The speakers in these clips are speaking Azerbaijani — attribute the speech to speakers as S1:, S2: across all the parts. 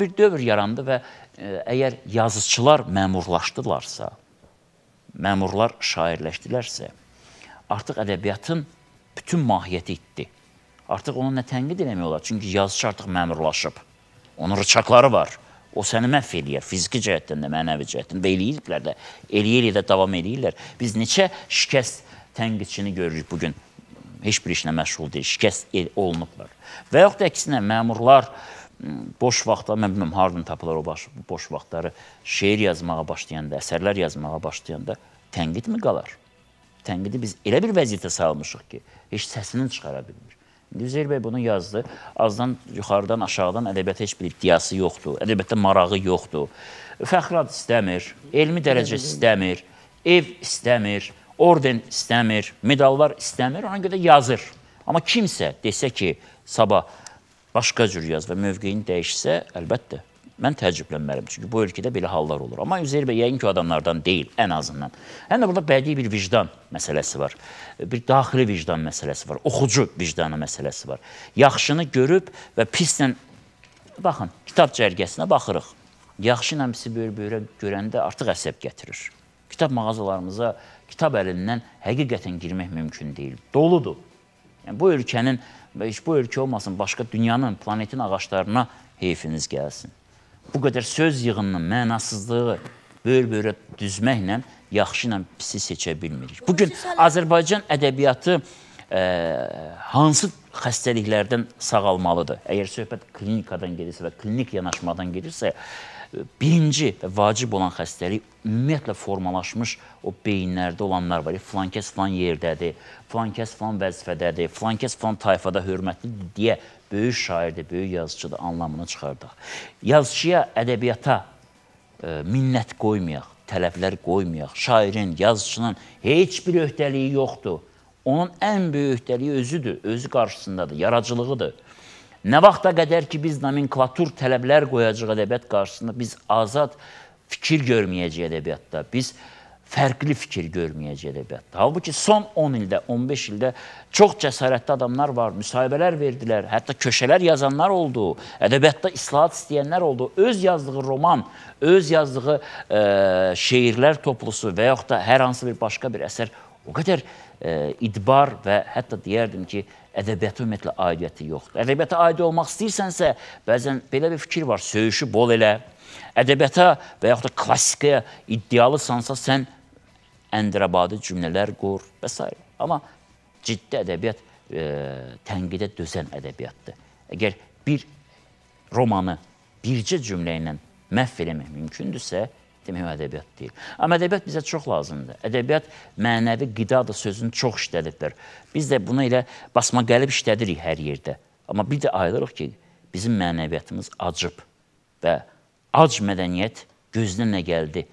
S1: Bir dövr yarandı və e, əgər yazıçılar məmurlaşdılarsa, məmurlar şairləşdilərsə, artıq ədəbiyyatın bütün mahiyyəti itdi. Artıq onu nə tənqid eləmək olar, çünki yazıçı artıq məmurlaşıb. Onun rıçaqları var. O səni məhv eləyər, fiziki cəhətdən də, mənəvi cəhətdən və eləyirlər də, eləyir də davam eləyirlər. Biz neçə şikəst tənqidçini görürük bugün, heç bir işlə məşğul deyil, şikəst e-, olunublar. Və yaxud da əksinə məmurlar, boş vaxtda, mən bilməm, haradan tapılır o baş, boş vaxtları, şeir yazmağa başlayanda, əsərlər yazmağa başlayanda tənqid mi qalar? Tənqidi biz elə bir vəziyyətə salmışıq ki, heç səsini çıxara bilmir. Üzeyir bəy bunu yazdı. Azdan yuxarıdan, aşağıdan ədəbiyyata heç bir iddiası yoxdur. Ədəbiyyatda marağı yoxdur. Fəxrad istəmir, elmi dərəcə istəmir, ev istəmir, orden istəmir, medallar istəmir. Ona görə də yazır. Amma kimsə desə ki, sabah başqa cür yaz və mövqeyini dəyişsə, əlbəttə, mən təəccüblənmərəm. Çünki bu ölkədə belə hallar olur. Amma Üzeyir bəy yəqin ki, o adamlardan deyil, ən azından. Həm də burada bədii bir vicdan məsələsi var. Bir daxili vicdan məsələsi var. Oxucu vicdanı məsələsi var. Yaxşını görüb və pislə, baxın, kitab cərgəsinə baxırıq. Yaxşı ilə pisi böyür-böyürə görəndə artıq əsəb gətirir. Kitab mağazalarımıza kitab əlindən həqiqətən girmək mümkün deyil. Doludur. Yəni, bu ölkənin, heç bu ölkə olmasın, başqa dünyanın, planetin ağaclarına heyfiniz gəlsin. Bu qədər söz yığınının mənasızlığı böyür-böyürə düzməklə yaxşı ilə pisi seçə bilmirik. Bugün Azərbaycan ədəbiyyatı ə, hansı xəstəliklərdən sağalmalıdır? Əgər söhbət klinikadan gedirsə və klinik yanaşmadan gedirsə, birinci və vacib olan xəstəlik ümumiyyətlə formalaşmış o beyinlərdə olanlar var. Filan kəs filan yerdədir, filan kəs filan vəzifədədir, filan kəs filan tayfada hörmətlidir deyə böyük şairdir, böyük yazıçıdır anlamını çıxardaq. Yazıçıya, ədəbiyyata ə, e, minnət qoymayaq, tələblər qoymayaq. Şairin, yazıçının heç bir öhdəliyi yoxdur onun ən böyük dəliyi özüdür, özü qarşısındadır, yaradıcılığıdır. Nə vaxta qədər ki, biz nomenklatur tələblər qoyacaq ədəbiyyat qarşısında, biz azad fikir görməyəcək ədəbiyyatda, biz fərqli fikir görməyəcək ədəbiyyatda. Halbuki son 10 ildə, 15 ildə çox cəsarətli adamlar var, müsahibələr verdilər, hətta köşələr yazanlar oldu, ədəbiyyatda islahat istəyənlər oldu. Öz yazdığı roman, öz yazdığı ə, şeirlər toplusu və yaxud da hər hansı bir başqa bir əsər o qədər e, idbar və hətta deyərdim ki, ədəbiyyata ümumiyyətlə aidiyyəti yoxdur. Ədəbiyyata aid olmaq istəyirsənsə, bəzən belə bir fikir var, söyüşü bol elə. Ədəbiyyata və yaxud da klassikaya iddialısansa, sən əndirəbadi cümlələr qur və s. Amma ciddi ədəbiyyat e, tənqidə dözən ədəbiyyatdır. Əgər bir romanı bircə cümlə ilə məhv eləmək mümkündürsə, demək o ədəbiyyat deyil. Amma ədəbiyyat bizə çox lazımdır. Ədəbiyyat mənəvi qida da sözünü çox işlədibdir. Biz də bunu elə basma qəlib işlədirik hər yerdə. Amma bir də ayırırıq ki, bizim mənəviyyatımız acıb və ac mədəniyyət gözünə nə gəldi?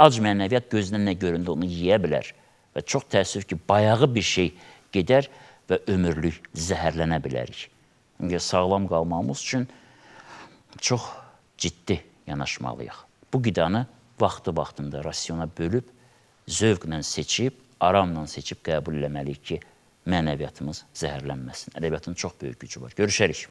S1: Ac mənəviyyat gözünə nə göründü, onu yeyə bilər. Və çox təəssüf ki, bayağı bir şey gedər və ömürlük zəhərlənə bilərik. Yəni sağlam qalmağımız üçün çox ciddi yanaşmalıyıq. Bu qidanı vaxtı-vaxtında rasiona bölüb, zövqlə seçib, aramla seçib qəbul eləməliyik ki, mənəviyyatımız zəhərlənməsin. Ədəbiyyatın çox böyük gücü var. Görüşərik.